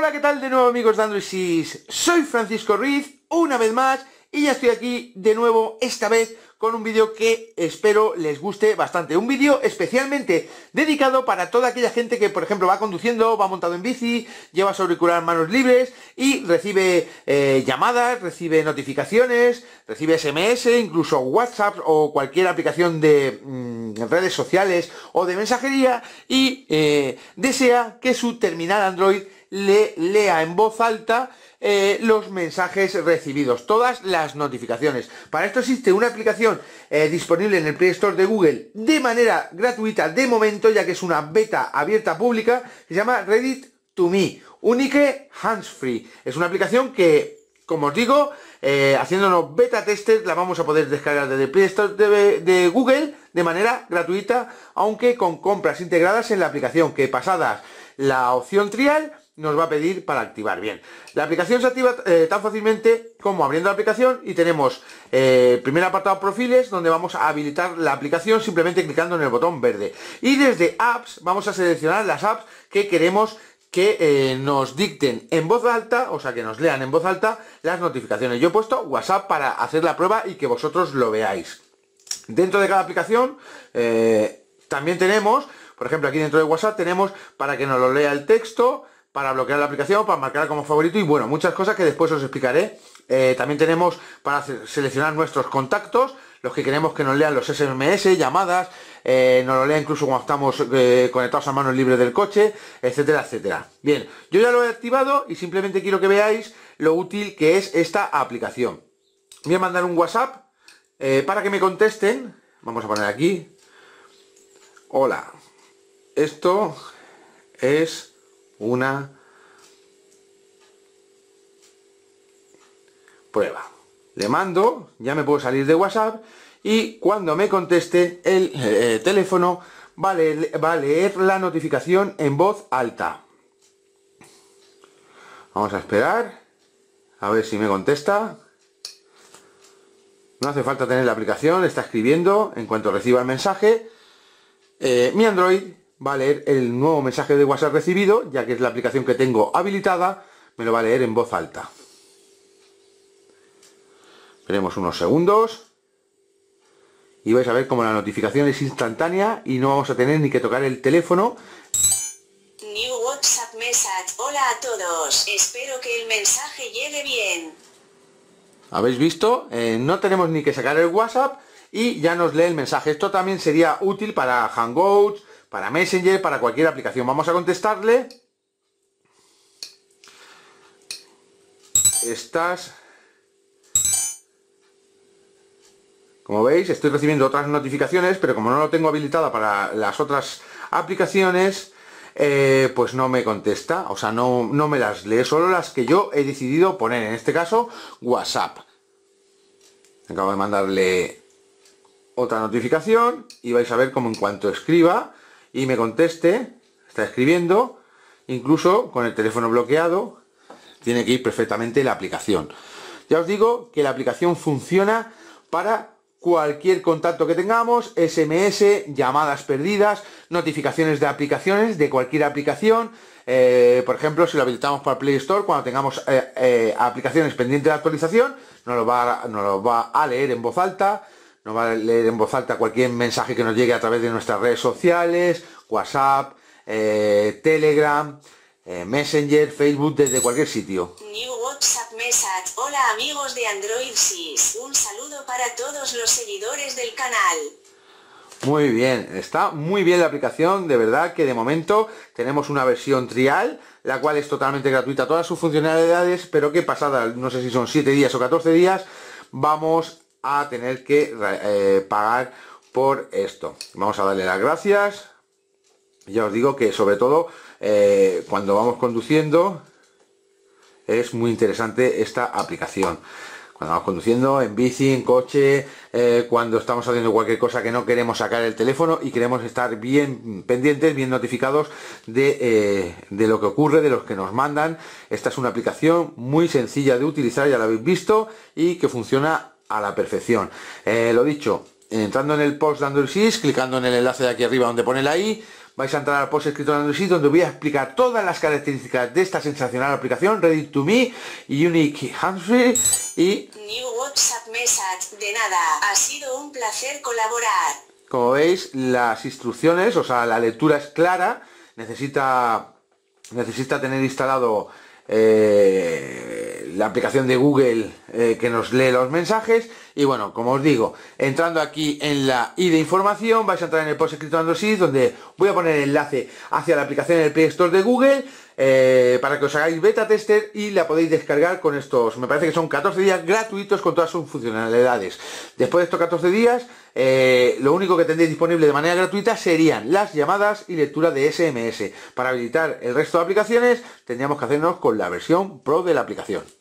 Hola, ¿qué tal de nuevo amigos de Android Soy Francisco Ruiz, una vez más, y ya estoy aquí de nuevo, esta vez, con un vídeo que espero les guste bastante. Un vídeo especialmente dedicado para toda aquella gente que, por ejemplo, va conduciendo, va montado en bici, lleva su auricular manos libres y recibe eh, llamadas, recibe notificaciones, recibe SMS, incluso WhatsApp o cualquier aplicación de mm, redes sociales o de mensajería y eh, desea que su terminal Android le lea en voz alta eh, los mensajes recibidos, todas las notificaciones. Para esto existe una aplicación eh, disponible en el Play Store de Google de manera gratuita de momento, ya que es una beta abierta pública, se llama Reddit to Me, Unique Hands Free. Es una aplicación que, como os digo, eh, haciéndonos beta testers, la vamos a poder descargar desde el Play Store de, de Google de manera gratuita, aunque con compras integradas en la aplicación, que pasadas la opción trial, nos va a pedir para activar. Bien, la aplicación se activa eh, tan fácilmente como abriendo la aplicación y tenemos el eh, primer apartado perfiles donde vamos a habilitar la aplicación simplemente clicando en el botón verde. Y desde apps vamos a seleccionar las apps que queremos que eh, nos dicten en voz alta, o sea, que nos lean en voz alta las notificaciones. Yo he puesto WhatsApp para hacer la prueba y que vosotros lo veáis. Dentro de cada aplicación también tenemos, por ejemplo, aquí dentro de WhatsApp tenemos para que nos lo lea el texto, para bloquear la aplicación, para marcarla como favorito y bueno, muchas cosas que después os explicaré. Eh, también tenemos para seleccionar nuestros contactos, los que queremos que nos lean los SMS, llamadas, eh, nos lo lea incluso cuando estamos eh, conectados a manos libres del coche, etcétera, etcétera. Bien, yo ya lo he activado y simplemente quiero que veáis lo útil que es esta aplicación. Voy a mandar un WhatsApp para que me contesten. Vamos a poner aquí. Hola. Esto es una prueba. Le mando, ya me puedo salir de WhatsApp y cuando me conteste el eh, teléfono va a, leer, leer la notificación en voz alta. Vamos a esperar, a ver si me contesta. No hace falta tener la aplicación, está escribiendo. En cuanto reciba el mensaje, eh, mi Android va a leer el nuevo mensaje de WhatsApp recibido, ya que es la aplicación que tengo habilitada, me lo va a leer en voz alta. Esperemos unos segundos. Y vais a ver como la notificación es instantánea y no vamos a tener ni que tocar el teléfono. Hola a todos. Espero que el mensaje llegue bien. ¿Habéis visto? Eh, no tenemos ni que sacar el WhatsApp y ya nos lee el mensaje. Esto también sería útil para Hangouts, para Messenger, para cualquier aplicación. Vamos a contestarle. Estás... Como veis, estoy recibiendo otras notificaciones, pero como no lo tengo habilitada para las otras aplicaciones, eh, pues no me contesta, o sea, no, no me las lee, solo las que yo he decidido poner, en este caso, WhatsApp. Acabo de mandarle otra notificación y vais a ver como en cuanto escriba, y me conteste, está escribiendo, incluso con el teléfono bloqueado, tiene que ir perfectamente la aplicación. Ya os digo que la aplicación funciona para cualquier contacto que tengamos, SMS, llamadas perdidas, notificaciones de aplicaciones, de cualquier aplicación. Eh, por ejemplo, si lo habilitamos para Play Store, cuando tengamos eh, eh, aplicaciones pendientes de actualización, lo, nos lo va a leer en voz alta no va a leer en voz alta cualquier mensaje que nos llegue a través de nuestras redes sociales, WhatsApp, eh, Telegram, eh, Messenger, Facebook, desde cualquier sitio. New WhatsApp Message. Hola amigos de Android Un saludo para todos los seguidores del canal. Muy bien, está muy bien la aplicación, de verdad que de momento tenemos una versión trial, la cual es totalmente gratuita, todas sus funcionalidades, pero que pasada, no sé si son 7 días o 14 días, vamos a tener que eh, pagar por esto. Vamos a darle las gracias. Ya os digo que sobre todo eh, cuando vamos conduciendo es muy interesante esta aplicación. Cuando vamos conduciendo, en bici, en coche, eh, cuando estamos haciendo cualquier cosa que no queremos sacar el teléfono y queremos estar bien pendientes, bien notificados de, de lo que ocurre, de los que nos mandan. Esta es una aplicación muy sencilla de utilizar, ya la habéis visto, y que funciona a la perfección. Eh, lo dicho, entrando en el post de Android clicando en el enlace de aquí arriba donde pone la i, vais a entrar al post escrito en Android donde voy a explicar todas las características de esta sensacional aplicación Ready to Me, Unique humphrey, y... New WhatsApp Message, de nada, ha sido un placer colaborar. Como veis, las instrucciones, o sea, la lectura es clara, necesita, necesita tener instalado... Eh, la aplicación de Google eh, que nos lee los mensajes y bueno, como os digo, entrando aquí en la i de información, vais a entrar en el post escrito Android donde voy a poner el enlace hacia la aplicación en el Play Store de Google eh, para que os hagáis beta tester y la podéis descargar con estos, me parece que son 14 días gratuitos con todas sus funcionalidades. Después de estos 14 días, eh, lo único que tendréis disponible de manera gratuita serían las llamadas y lectura de SMS. Para habilitar el resto de aplicaciones, tendríamos que hacernos con la versión Pro de la aplicación.